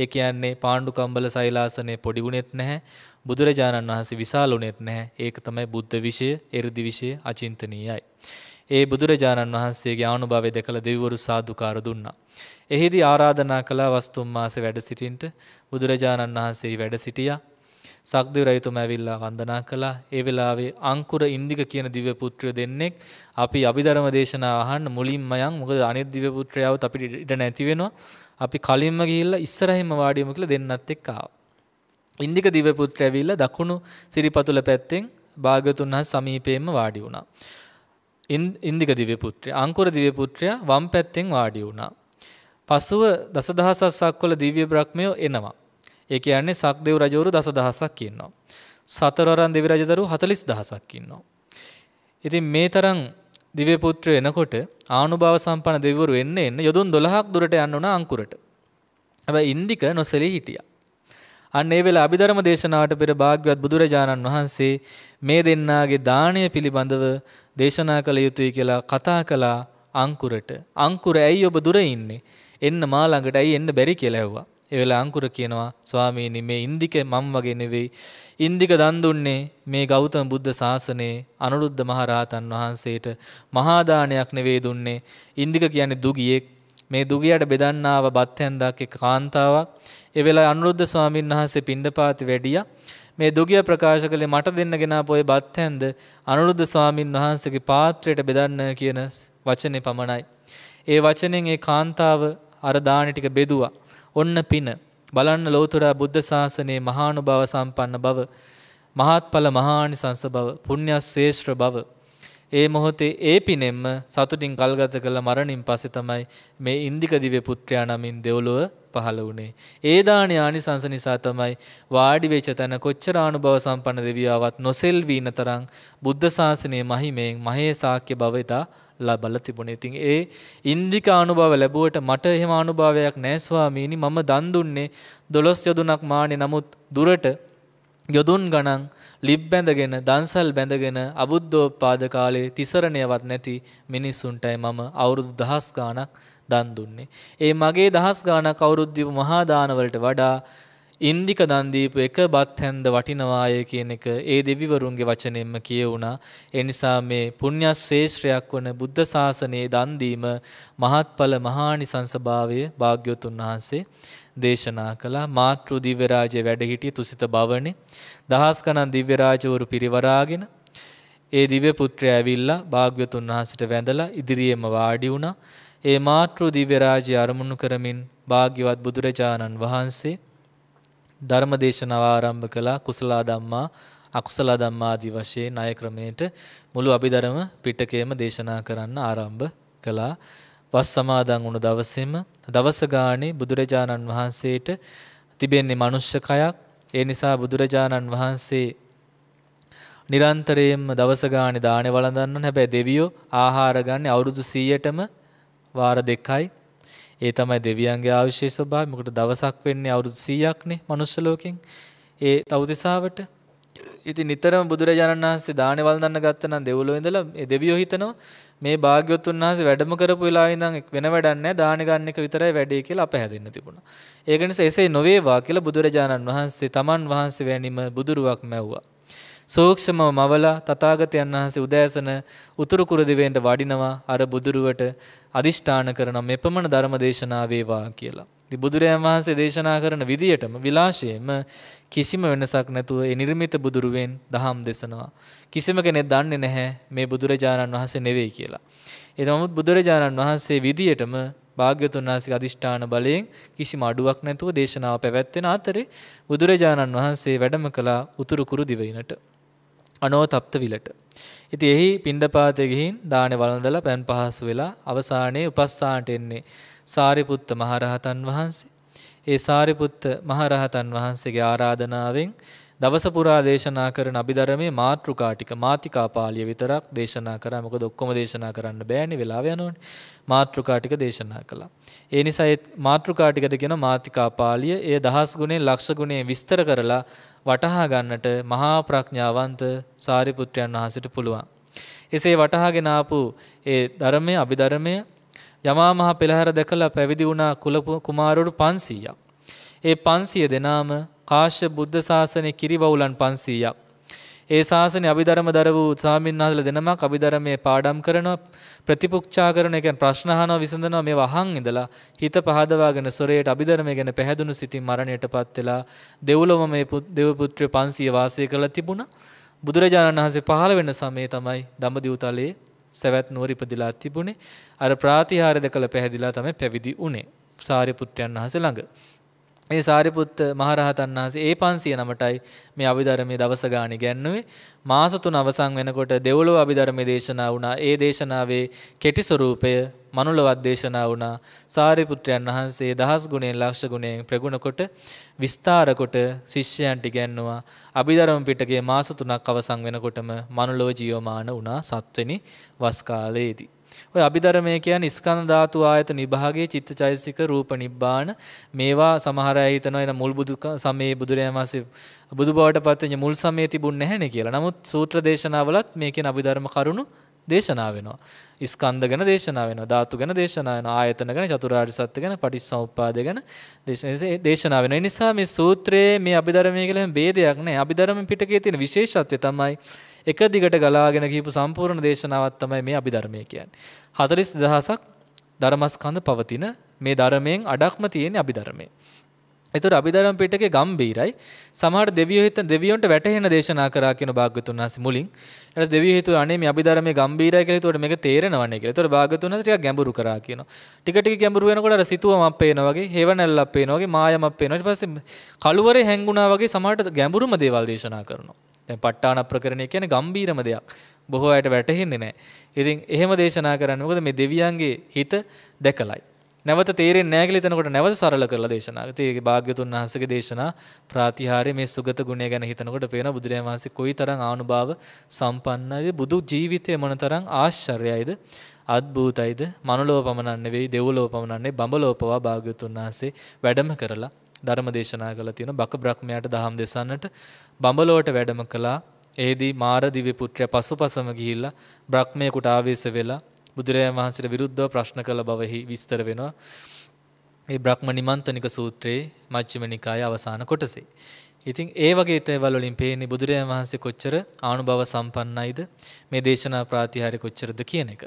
ඒ කියන්නේ පාණ්ඩු කම්බල සෛලාසනේ පොඩි වුණෙත් නැහැ. බුදුරජාණන් වහන්සේ විශාල වුණෙත් නැහැ. ඒක තමයි බුද්ධ විෂය, එ르දි විෂය අචින්තනීයයි. ඒ බුදුරජාණන් වහන්සේගේ ආනුභාවය දැකලා දෙවිවරු සාදුකාර දුන්නා. එහිදී ආරාධනා කළා වස්තුම් මාසේ වැඩ සිටින්ට බුදුරජාණන් වහන්සේ වැඩ සිටියා. සක්දේව රජතුමා ඇවිල්ලා වන්දනා කළා. ඒ වෙලාවේ අංකුර ඉන්දික කියන දිව්‍ය පුත්‍රයෝ දෙන්නෙක් අපි අභිධර්ම දේශනාව අහන්න මුලින්ම යන් මොකද අනිත් දිව්‍ය පුත්‍රයවුත් අපිට ඉඩ නැති වෙනවා. අපි කලින්ම ගිහිල්ලා ඉස්සරහින්ම වාඩිවමු කියලා දෙන්නත් එක්ක ආවා. ඉන්දික දිව්‍ය පුත්‍රය ඇවිල්ලා දකුණු සිරිපතුල පැත්තෙන් භාග්‍යතුන් හා සමීපයෙන්ම වාඩි වුණා. ඉන්දික දිව්‍ය පුත්‍රයා අංකුර දිව්‍ය පුත්‍රයා වම් පැත්තෙන් වාඩි වුණා. පසුව දසදහසක් සක්වල දිව්‍ය බ්‍රහ්මයෝ එනවා. ඒ කියන්නේ සක්දේව් රජවරු දසදහසක් ඉන්නවා. සතරවරන් දෙවි රජදරු 40000ක් ඉන්නවා. ඉතින් මේ තරම් දිව්‍ය පුත්‍රය එනකොට ආනුභාව සම්පන්න දෙවිවරු එන්න එන්න යොදුන් 12ක් දුරට යන්න උනා අංකුරට. හැබැයි ඉන්දික නොසලී හිටියා. අන්න ඒ වෙලාව අභිධර්ම දේශනාවට පෙර භාග්‍යවත් බුදුරජාණන් වහන්සේ මේ දෙන්නාගේ දාණය පිළිබඳව දේශනා කළ යුතුයි කියලා කතා කළා අංකුරට. අංකුර ඇයි ඔබ දුර ඉන්නේ? එන්න මා ළඟට ඇයි එන්න බැරි කියලා ඇහුවා. ඒ වෙලාව අංකුර කියනවා ස්වාමීනි මේ ඉන්දික මම් වගේ නෙවෙයි ඉන්දික දන් දුන්නේ මේ ගෞතම බුද්ධ ශාසනයේ අනුරුද්ධ මහරහතන් වහන්සේට මහා දානයක් නෙවෙයි දුන්නේ ඉන්දික කියන්නේ දුගියෙක් මේ දුගියට බෙදන්නාව බත් හැන්දක් එක කාන්තාවක් ඒ වෙලාවේ අනුරුද්ධ ස්වාමීන් වහන්සේ පිණ්ඩපාති වැඩියා මේ දුගිය ප්‍රකාශ කළේ මට දෙන්න ගෙනාපු ওই බත් හැන්ද අනුරුද්ධ ස්වාමීන් වහන්සේගේ පාත්‍රයට බෙදන්න කියන වචනේ පමණයි ඒ වචනෙන් ඒ කාන්තාව අර දානි ටික බෙදුවා ඔන්න පින බලන්න ලෝතුරා බුද්ධ ශාසනයේ මහානුභාව සම්පන්න බව මහත්ඵල මහානිසංස බව පුණ්‍යශේෂ්ඨ බව ඒ මොහොතේ ඒ පිනෙම්ම සතුටින් කල්ගත කළ මරණින් පස්සේ තමයි මේ ඉන්දික දිව්‍ය පුත්‍රයා නමින් දෙව්ලොව පහළ වුණේ. ඒ දාණේ ආනිසංස නිසා තමයි වාඩි වෙච්ච තැන කොච්චර අනුභව සම්පන්න දෙවියවත් නොසෙල්වීන තරම් බුද්ධ ශාසනයේ මහිමයෙන් මහේසාක්‍ය භවිතා ලබල තිබුණේ. ඉතින් ඒ ඉන්දික අනුභව ලැබුවට මට එහෙම අනුභවයක් නැහැ ස්වාමීනි. මම දන් දුන්නේ 12 යොදුනක් මානේ. නමුත් දුරට යොදුන් ගණන් ලිප් බැඳගෙන දන්සල් බැඳගෙන අබුද්ධෝත්පාද කාලේ තිසරණයවත් නැති මිනිස්සුන්ටයි මම අවුරුදු දහස් ගාණක් දන් දුන්නේ. ඒ මගේ දහස් ගාණක් අවුරුද්දේ මහා දානවලට වඩා ඉන්දික දන් දීපු එක බත් හැන්ද වටිනවාය කියන එක ඒ දෙවිවරුන්ගේ වචනෙන්ම කියවුණා. ඒ නිසා මේ පුණ්‍යශේෂ්ත්‍රයක් වන බුද්ධ ශාසනයේ දන් දීම මහත්ඵල මහානිසංසභාවයේ භාග්‍යවතුන් වහන්සේ දේශනා කළා මාතෘ දිව්‍ය රාජ්‍ය වැඩ සිටිය තුසිත භවනේ දහස් ගණන් දිව්‍ය රාජවරු පිරිවරාගෙන ඒ දිව්‍ය පුත්‍රයා ඇවිල්ලා භාග්‍යවතුන් වහන්සේට වැඳලා ඉදිරියේම වාඩි වුණා ඒ මාතෘ දිව්‍ය රාජ්‍ය අරමුණු කරමින් භාග්‍යවත් බුදුරජාණන් වහන්සේ ධර්ම දේශනාව ආරම්භ කළා කුසල ධම්මා අකුසල ධම්මා ආදී වශයෙන් ණය ක්‍රමයට මුළු අභිධර්ම පිටකයම දේශනා කරන්න ආරම්භ කළා. වස් සමාදන් වුණු දවසේම දවස ගානේ බුදුරජාණන් වහන්සේට තිබෙන්නේ මනුෂ්‍ය කයක්. ඒ නිසා බුදුරජාණන් වහන්සේ නිරන්තරයෙන්ම දවස ගානේ දාණේ වළඳන්න හැබැයි දෙවියෝ ආහාර ගන්න අවුරුදු 100ටම වාර දෙකයි ඒ තමයි දෙවියන්ගේ ආවිශේෂ ස්වභාවය. මොකට දවසක් වෙන්නේ අවුරුදු 100ක්නේ මනුස්ස ලෝකෙන්. ඒ තවතිසාවට ඉතින් නිතරම බුදුරජාණන් වහන්සේ දානේ වළඳන්න ගත්ත නම් දෙව්ලොව ඉඳලා ඒ දෙවියෝ හිතනවා මේ භාග්‍යවතුන් වහන්සේ වැඩම කරපු වෙලාවේ ඉඳන් වෙන වැඩක් නැහැ දානේ ගන්න එක විතරයි වැඩේ කියලා අප හැදෙන්න තිබුණා. ඒක නිසා එසේ නොවේවා කියලා බුදුරජාණන් වහන්සේ තමන් වහන්සේ වැනිම බුදුරුවක් මැව්වා. සූක්ෂමව මවලා තථාගතයන් වහන්සේ උදෑසන උතුරු කුරුදිවේන්ට වඩිනවා අර බුදුරුවට අදිෂ්ඨාන කරන මෙපමණ ධර්ම දේශනා වේවා කියලා. ඉතින් බුදුරයන් වහන්සේ දේශනා කරන විදියටම විලාශයෙන්ම කිසිම වෙනසක් නැතුව ඒ නිර්මිත බුදුරුවෙන් දහම් දෙසනවා. කිසිම කෙනෙක් දන්නේ නැහැ මේ බුදුරජාණන් වහන්සේ නෙවෙයි කියලා. ඒ නමුත් බුදුරජාණන් වහන්සේ විදියටම භාග්‍යතුන් වහන්සේ අධිෂ්ඨාන බලයෙන් කිසිම අඩුවක් නැතුව දේශනාව පැවැත්වෙන අතරේ බුදුරජාණන් වහන්සේ වැඩම කළ උතුරු කුරු දිවයිනට අනෝතප්ත විලට. ඉතින් එහි පිණ්ඩපාතේ ගිහින් දානේ වළඳලා පෑන් පහසු වෙලා අවසානයේ උපස්සානට එන්නේ සාරිපුත්ත මහරහතන් වහන්සේ. ඒ සාරිපුත්ත මහරහතන් වහන්සේගේ ආරාධනාවෙන් දවස පුරා දේශනා කරන අභිධර්මයේ මාත්‍රිකා ටික මාතිකා පාළිය විතරක් දේශනා කරා. මොකද ඔක්කොම දේශනා කරන්න බෑනේ වෙලාව යනෝනේ. මාත්‍රිකා ටික දේශනා කළා. ඒ නිසා ඒ මාත්‍රිකා ටිකට කියන මාතිකා පාළිය එය දහස් ගුණෙන් ලක්ෂ ගුණෙන් විස්තර කරලා වටහා ගන්නට මහා ප්‍රඥාවන්ත සාරිපුත්‍රයන් වහන්සේට පුළුවන්. එසේ වටහාගෙන ආපු ඒ ධර්මයේ අභිධර්මයේ යමා මහ පෙළහැර දැකලා පැවිදි වුණා කුල කුමාරවරු 500ක්. ඒ 500 දෙනාම කාශ්‍ය බුද්ධ ශාසනයේ කිරිවවුලන් 500ක්. ඒ ශාසනය අභිධර්ම දර වූ ස්වාමින්වහන්සේලා දෙනමක් අභිධර්මයේ පාඩම් කරනවා ප්‍රතිපුක්ෂා කරන එක ප්‍රශ්න අහනවා විසඳනවා මේ වහන් ඉඳලා හිත පහදවාගෙන සොරේට අභිධර්මය ගැන පැහැදුණු සිතින් මරණයටපත් වෙලා දෙව්ලොවම මේ දෙව පුත්‍රය 500 වාසය කරලා තිබුණා බුදුරජාණන් වහන්සේ පහළ වෙන සමයේ තමයි දඹදිව්තලයේ සවැත් නුවර ඉපදිලා තිබුණේ අර ප්‍රාතිහාර්ය දෙකල පැහැදිලා තමයි පැවිදි වුණේ සාරිපුත්‍රයන් වහන්සේ ළඟ ඒ සාරිපුත්ත මහරහතන් වහන්සේ ඒ 500 නමටයි මේ අභිධර්මයේ දවස ගාණි ගැන්නුවේ මාස තුන අවසන් වෙනකොට දෙවොලව අභිධර්මයේ දේශනා වුණා ඒ දේශනාවේ කෙටි ස්වරූපය මනුලවත් දේශනා වුණා සාරිපුත්‍රයන් වහන්සේ දහස් ගුණයෙන් ලක්ෂ ගුණයෙන් ප්‍රගුණ කොට විස්තර කොට ශිෂ්‍යයන්ට ඉගැන්නුවා අභිධර්ම පිටකයේ මාස තුනක් අවසන් වෙනකොටම මනුලව ජීවමාන වුණා සත්වෙනි වස් කාලයේදී ඔය අභිධර්මය කියන්නේ ස්කන්ධ ධාතු ආයත නිභාගයේ චිත්තචෛසික රූප නිබ්බාන මේවා සමහර අය හිතනවා එන මුල් බුදු සමයේ බුදුරජාණන් වහන්සේ බුදු බවට පත් වෙන මුල් සමයේ තිබුණ නැහැ නේ කියලා. නමුත් සූත්‍ර දේශනාවලත් මේකෙන් අභිධර්ම කරුණු දේශනා වෙනවා. ස්කන්ධ ගැන දේශනා වෙනවා. ධාතු ගැන දේශනා වෙනවා. ආයතන ගැන, චතුරාර්ය සත්‍ය ගැන, පටිච්චසමුප්පාද ගැන දේශනා වෙනවා. ඒ නිසා මේ සූත්‍රයේ මේ අභිධර්මයේ කියලා ભેදයක් නැහැ. අභිධර්ම පිටකයේ තියෙන විශේෂත්වය තමයි එක දිගට ගලාගෙන කියපු සම්පූර්ණ දේශනාවක් තමයි මේ අභිධර්මය කියන්නේ. 40000ක් ධර්මස්කන්ධ පවතින මේ ධර්මයෙන් අඩක්ම තියෙන අභිධර්මය. එතකොට අභිධර්ම පිටකේ ගම්බීරයි. සමහර දෙවියෝ හිතන දෙවියොන්ට වැටහෙන දේශනා කරා කියන භාග්‍යතුන් වහන්සේ මුලින්. ඊට දෙවියෝ හිතුවා අනේ මේ අභිධර්මයේ ගම්බීරයි කියලා හිතුවට මේක තේරෙනවන්නේ කියලා. එතකොට භාග්‍යතුන් වහන්සේ ටිකක් ගැඹුරු කරා කියනවා. ටික ටික ගැඹුරු වෙනකොට අර සිතුවමක් පේනවා වගේ, හේවණල්ලක් පේනවා වගේ, මායමක් පේනවා. ඊට පස්සේ කළුවරේ හැංගුණා වගේ සමහරට ගැඹුරුම දේවල් දේශනා කරනවා. දැන් ප ဋ ාණ ප්‍රකරණය කියන්නේ ගම්බීරම දෙයක්. බොහෝ අයට වැටහෙන්නේ නැහැ. ඉතින් එහෙම දේශනා කරන්නේ මොකද මේ දෙවියන්ගේ හිත දැකලයි. නැවත තේරෙන්නේ නැහැ කියලා එතනකොට නැවත සරල කරලා දේශනා. ඒක භාග්‍යතුන් වහන්සේගේ දේශනා ප්‍රාතිහාර්ය මේ සුගත ගුණය ගැන හිතනකොට පේන බුදුරජාණන් වහන්සේ කොයිතරම් ආනුභාව සම්පන්නයිද බුදු ජීවිතය මොනතරම් ආශ්චර්යයිද අද්භූතයිද මනුලව පමණක් නෙවෙයි දෙව්ලොව පමණක් බඹලෝපවා භාග්‍යතුන් වහන්සේ වැඩම කරලා ධර්ම දේශනා කළා තියෙන බක බ්‍රහ්මයාට දහම් දෙසන්නට බඹලොවට වැඩම කළා. එෙහිදී මාර දිව්‍ය පුත්‍රයා පසුපසම ගිහිල්ලා බ්‍රහ්මයේ කුට ආවේශ වෙලා බුදුරජාණන් වහන්සේට විරුද්ධව ප්‍රශ්න කළ බවෙහි විස්තර වෙනවා. ඒ බ්‍රහ්ම නිමන්තනික සූත්‍රයේ මජ්ක්‍ධිම නිකායේ අවසාන කොටසේ. ඉතින් ඒ වගේ තේවල් වලින් පේන්නේ බුදුරජාණන් වහන්සේ කොච්චර ආනුභව සම්පන්නයිද මේ දේශනා ප්‍රාතිහාර්ය කොච්චරද කියන එක.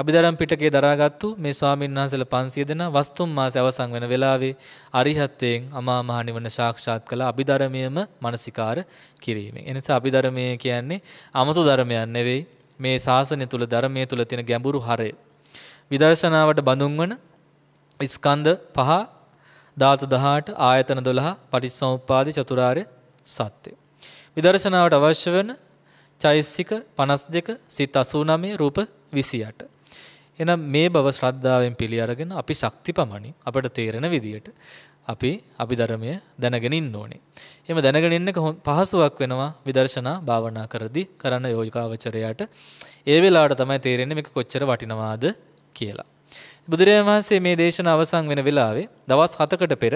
අභිධර්ම පිටකේ දරාගත්තු මේ ස්වාමීන් වහන්සේලා 500 දෙනා වස්තුම් මාසය අවසන් වෙන වෙලාවේ අරිහත්යෙන් අමා මහ නිවන සාක්ෂාත් කළ අභිධර්මයේම මානසිකාර කිරීමෙන්. එනිසා අභිධර්මය කියන්නේ 아무තු ධර්මයක් නෙවෙයි මේ ශාසනය තුල ධර්මයේ තුල තියෙන ගැඹුරු හරය. විදර්ශනාවට බඳුන් වන ස්කන්ධ පහ ධාතු 18 ආයතන 12 පටිච්චසමුප්පාද චතුරාර්ය සත්‍ය. විදර්ශනාවට අවශ්‍ය වෙන චෛසික 52 සිත 89 රූප 28. එහෙනම් මේ බව ශ්‍රද්ධාවෙන් පිළි අරගෙන අපි ශක්තිපමණි අපට තේරෙන විදියට අපි අපි ධර්මය දැනගෙන ඉන්න ඕනේ. එහෙම දැනගෙන ඉන්න පහසුවක් වෙනවා විදර්ශනා භාවනා කරදී කරන යෝගිකාවචරයාට. ඒ වෙලාවට තමයි තේරෙන්නේ මේක කොච්චර වටිනවාද කියලා. බුදුරජාණන් වහන්සේ මේ දේශන අවසන් වෙන වෙලාවේ දවස් 7කට පෙර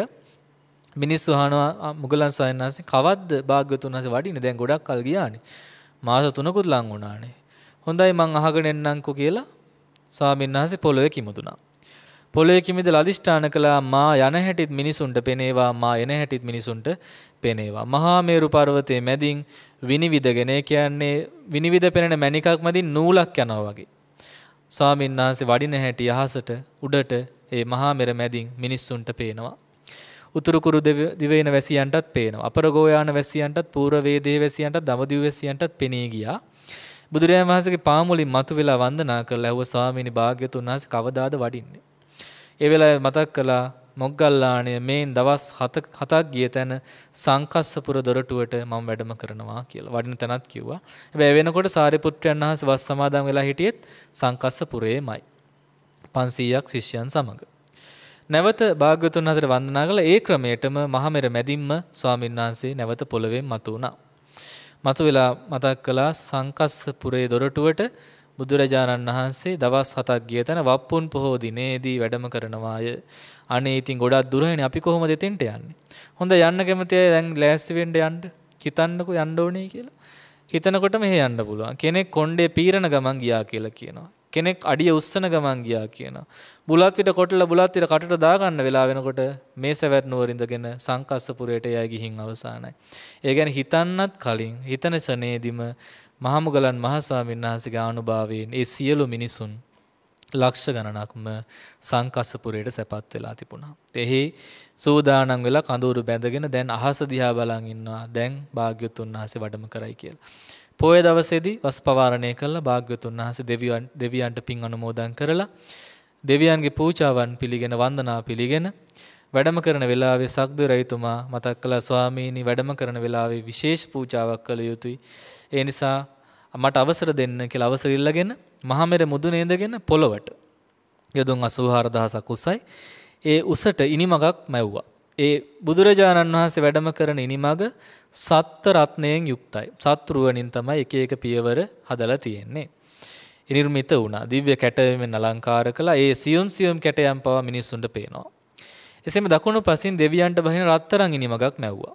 මිනිස්සු අහනවා මුගලන් සයන් වහන්සේ කවද්ද භාග්‍යවතුන් වහන්සේ වඩින්නේ දැන් ගොඩක් කල් ගියානේ මාස 3කුත් ලං වුණානේ හොඳයි මං අහගෙන එන්නම්කෝ කියලා ස්වාමීන් වහන්සේ පොළොවේ කිමුදුනා පොළොවේ කිමිදලා අදිෂ්ඨාන කළා මා යන හැටිත් මිනිසුන්ට පෙනේවා මා එන හැටිත් මිනිසුන්ට පෙනේවා මහා මේරු පර්වතයේ මැදින් විනිවිදගෙන කියන්නේ විනිවිද පෙනෙන මණිකක් මැදින් නූලක් යනවා වගේ ස්වාමීන් වහන්සේ වඩින හැටි අහසට උඩට ඒ මහා මෙර මැදින් මිනිස්සුන්ට පේනවා උතුරු කුරු දිවයින වැසියන්ටත් පේනවා අපර ගෝයාන වැසියන්ටත් පූර්ව වේදේ වැසියන්ටත් දඹදිව වැසියන්ටත් පෙනී ගියා බුදුරජාණන් වහන්සේගේ පාමුලින් මතුවලා වන්දනා කරලා ඇහුව ස්වාමීනි භාග්‍යතුන් වහන්සේ කවදාද වඩින්නේ ඒ වෙලාවේ මතක් කළා මොග්ගල්ලාණය මේන් දවස් 7ක් ගිය තැන සංකස්සපුර දොරටුවට මම වැඩම කරනවා කියලා වඩින තැනත් කිව්වා. හැබැයි වෙනකොට සාරිපුත්‍රයන් වහන්සේ වස් සමාදන් වෙලා හිටියෙත් සංකස්සපුරේමයි. 500ක් ශිෂ්‍යයන් සමග. නැවත භාග්‍යවතුන් හතර වන්දනා කළ ඒ ක්‍රමයටම මහමෙර මැදින්ම ස්වාමීන් වහන්සේ නැවත පොළවේ මතු වුණා. මතු වෙලා මතක් කළා සංකස්සපුරේ දොරටුවට බුදුරජාණන් වහන්සේ දවස් 7ක් ගිය තැන වප්පුන් පොහෝ දිනේදී වැඩම කරනවාය. අනේ ඉතින් ගොඩක් දුරනේ අපි කොහොමද එතෙන්ට යන්නේ? හොඳ යන්න කැමති අය දැන් ලෑස්ති වෙන්න යන්න හිතන්නකෝ යන්න ඕනේ කියලා. හිතනකොට මෙහෙ යන්න පුළුවන්. කෙනෙක් කොණ්ඩේ පීරන ගමන් ගියා කියලා කියනවා. කෙනෙක් අඩිය උස්සන ගමන් ගියා කියනවා. බුලත් විට කොටලා බුලත් විට කටට දාගන්න වෙලා වෙනකොට මේසවැත් නුවර ඉඳගෙන සංකස්සපුරයට එයා ගිහින් අවසానයි. ඒ කියන්නේ හිතන්නත් කලින් හිතන ශනේදිම මහමුගලන් මහසාමීන් වහන්සේගේ ආනුභාවයෙන් ඒ සියලු මිනිසුන් ලක්ෂ ගණනක්ම සංකස්සපුරයට සැපත් වෙලා තිබුණා. එහි සූදානම් වෙලා කඳවුරු බැඳගෙන දැන් අහස දිහා බලන් ඉන්නවා. දැන් භාග්‍යතුන් වහන්සේ වැඩම කරයි කියලා. පොය දවසේදී වස් පවාරණය කළා භාග්‍යතුන් වහන්සේ දෙවියන් දෙවියන්ට පින් අනුමෝදන් කරලා දෙවියන්ගේ පූජාවන් පිළිගෙන වන්දනා පිළිගෙන වැඩම කරන වෙලාවේ සක්දු රජතුමා මතක් කළා ස්වාමීනි වැඩම කරන වෙලාවේ විශේෂ පූජාවක් කළ යුතුයි. ඒ නිසා මට අවසර දෙන්න කියලා අවසර ඉල්ලගෙන මහමෙර මුදුනේ ඉඳගෙන පොළවට යොදුන් 84000ක් උසයි. ඒ උසට ඉනිමගක් මැව්වා. ඒ බුදුරජාණන් වහන්සේ වැඩම කරන ඉනිමග සත්ත රත්නයෙන් යුක්තයි. සත්රුවණින් තමයි එක එක පියවර හදලා තියෙන්නේ. ඉනිර්මිත වුණා. දිව්‍ය කැටයමින් අලංකාර කළා. ඒ සියුම් සියුම් කැටයම් පවා මිනිස්සුන්ට පේනවා. එසේම දකුණු පසින් දෙවියන්ට බහින රත්තරන් ඉනිමගක් නැව්වා.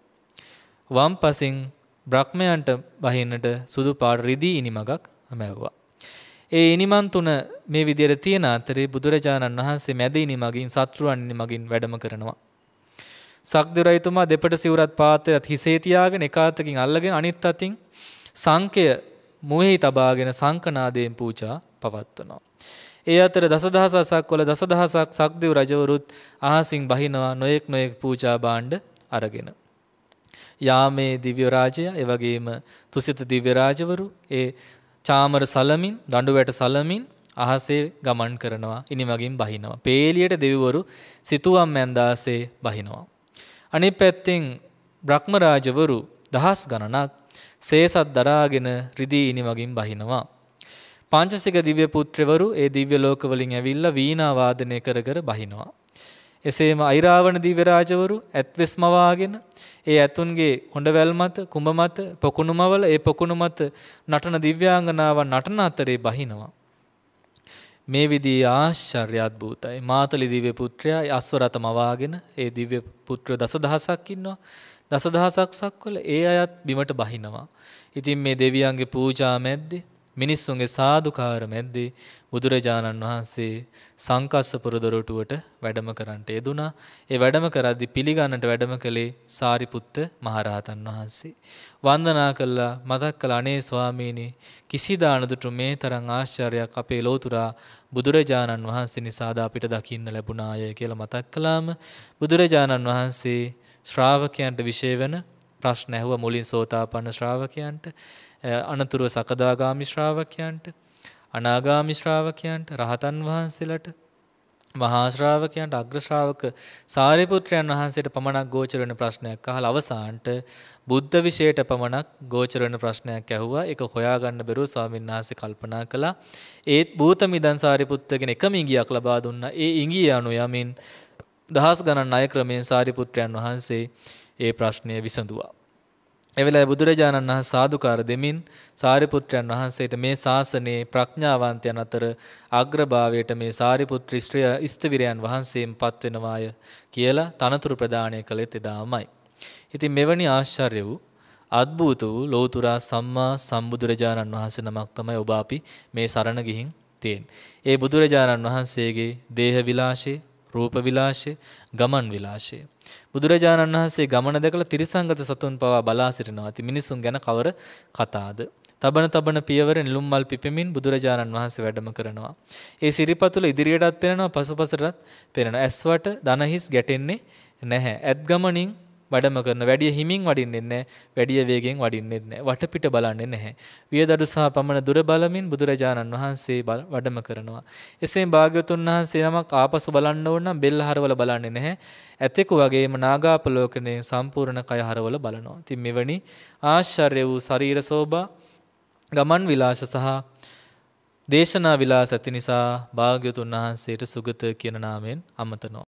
වම් පසින් බ්‍රහ්මයන්ට බහින්නට සුදු පාට රිදී ඉනිමගක් නැව්වා. ඒ ඉනිමන් තුන මේ විදිහට තියෙන අතරේ බුදුරජාණන් වහන්සේ මැද ඉනිමගින් සත්‍රුවන් ඉනිමගින් වැඩම කරනවා. සක්දුරයිතුමා දෙපට සිවුරත් පාත්‍රයත් හිසේ තියාගෙන එකාතකින් අල්ලගෙන අනිත් අතින් සංකය මුවෙහි තබාගෙන සංකනාදයෙන් පූජා පවත්වනවා. ඒ අතර දසදහසක් වල දසදහසක් සක්දෙව් රජවරුත් අහසින් බහිනවා නොයෙක් නොයෙක් පූජා භාණ්ඩ අරගෙන. යාමේ දිව්‍ය රාජය ඒ වගේම තුසිත දිව්‍ය රාජවරු ඒ චාමර සලමින් දඬුවැට සලමින් අහසේ ගමන් කරනවා ඉනිමගින් බහිනවා. පේලියට දෙවිවරු සිතුවම් මැන්දාසේ බහිනවා. අනිත් පැත්තෙන් බ්‍රහ්ම රාජවරු දහස් ගණනක් සේසත් දරාගෙන රිදී ඉනිමගින් බහිනවා. පංචසික දිව්‍ය පුත්‍රවරු ඒ දිව්‍ය ලෝකවලින් ඇවිල්ලා වීණා වාදනය කර කර බහිනවා. එසේම අයිරාවණ දිව්‍ය රාජවරු ඇත්වස් මවාගෙන ඒ ඇතුන්ගේ හොඬවැල් මත කුඹ මත පොකුණු මවල ඒ පොකුණු මත නටන දිව්‍යාංගනාවන් නටන අතරේ බහිනවා. මේ විදිහේ ආශ්චර්ය අද්භූතයි. මාතලි දිව්‍ය පුත්‍රයා අස්වරත මවාගෙන ඒ දිව්‍ය පුත්‍ර දසදහසක් ඉන්නවා. දසදහසක් සක්වල ඒ අයත් බිමට බහිනවා. ඉතින් මේ දෙවියන්ගේ පූජා මැද්දේ මිනිස්සුන්ගේ සාදුකාර මැද්දේ බුදුරජාණන් වහන්සේ සංකස්සපුර දොරටුවට වැඩම කරන්නට යෙදුනා. ඒ වැඩම කරද්දී පිළිගන්නට වැඩම කළේ සාරිපුත්ත මහරහතන් වහන්සේ. වන්දනා කළා මතක් කළ අනේ ස්වාමීනි කිසිදා නදුට මේ තරම් ආශ්චර්යයක් අපේ ලෝතුරා බුදුරජාණන් වහන්සේ නිසාද අපිට දකින්න ලැබුණාය කියලා මතක් කළාම බුදුරජාණන් වහන්සේ ශ්‍රාවකයන්ට විශේෂ වෙන ප්‍රශ්න ඇහුව මුලින් සෝතාපන්න ශ්‍රාවකයන්ට අනතුරුව සකදාගාමි ශ්‍රාවකයන්ට අනාගාමි ශ්‍රාවකයන්ට රහතන් වහන්සේලාට මහා ශ්‍රාවකයන්ට අග්‍ර ශ්‍රාවක සාරිපුත්‍රයන් වහන්සේට පමණක් ගෝචර වෙන ප්‍රශ්නයක් අහලා අවසානට බුද්ධ විෂයට පමණක් ගෝචර වෙන ප්‍රශ්නයක් ඇහුවා ඒක හොයාගන්න බැරුව ස්වාමීන් වහන්සේ කල්පනා කළා ඒත් භූත මිදන් සාරිපුත්තගෙන එකම ඉඟියක් ලබා දුන්නා ඒ ඉඟිය අනුව යමින් දහස් ගණන් ණය ක්‍රමයෙන් සාරිපුත්‍රයන් වහන්සේ ඒ ප්‍රශ්නය විසඳුවා එවෙලයි බුදුරජාණන් වහන්සේ සාදුකාර දෙමින් සාරිපුත්‍රයන් වහන්සේට මේ ශාසනයේ ප්‍රඥාවන්තයන් අතර අග්‍රභාවයට මේ සාරිපුත්‍ර ස්ත්‍රිය ස්තවිරයන් වහන්සේම පත්වෙනවාය කියලා තනතුරු ප්‍රදානය කළෙත් එදාමයි. ඉතින් මෙවැනි ආශ්චර්ය වූ අද්භූත වූ ලෝතුරා සම්මා සම්බුදුරජාණන් වහන්සේ නමක් තමයි ඔබ අපි මේ සරණ ගිහින් තියෙන්නේ. ඒ බුදුරජාණන් වහන්සේගේ දේහ විලාශේ රූප විලාශය, ගමන් විලාශය. බුදුරජාණන් වහන්සේ ගමන දැකලා තිරිසංගත සතුන් පවා බලා සිටිනවා. ඉතින් මිනිසුන් ගැන කවර කතාද? තබන තබන පියවර නිලුම් මල් පිපෙමින් බුදුරජාණන් වහන්සේ වැඩම කරනවා. ඒ සිරිපතුල ඉදිරියටත් පෙනෙනවා, පසුපසටත් පෙනෙනවා. ඇස්වට දනහිස් ගැටෙන්නේ නැහැ. ඇත් ගමනින් වැඩම කරන වැඩිය හිමින් වඩින්නේ නැහැ, වැඩිය වේගෙන් වඩින්නේ නැහැ. වටපිට බලන්නේ නැහැ. වියදඩු සහ පමණ දුර බලමින් බුදුරජාණන් වහන්සේ වැඩම කරනවා. එසේ භාග්‍යවතුන් වහන්සේ නමක් ආපසු බලන්න ඕන නම් බෙල්ල හරවල බලන්නේ නැහැ. ඇතෙකු වගේම නාගාපලෝකනේ සම්පූර්ණ කය හරවල බලනවා. ඉතින් මෙවැනි ආශ්චර්ය වූ ශරීර සෝභා ගමන් විලාශ සහ දේශනා විලාස ඇති නිසා භාග්‍යතුන් වහන්සේට සුගත කියන නාමයෙන් අමතනවා.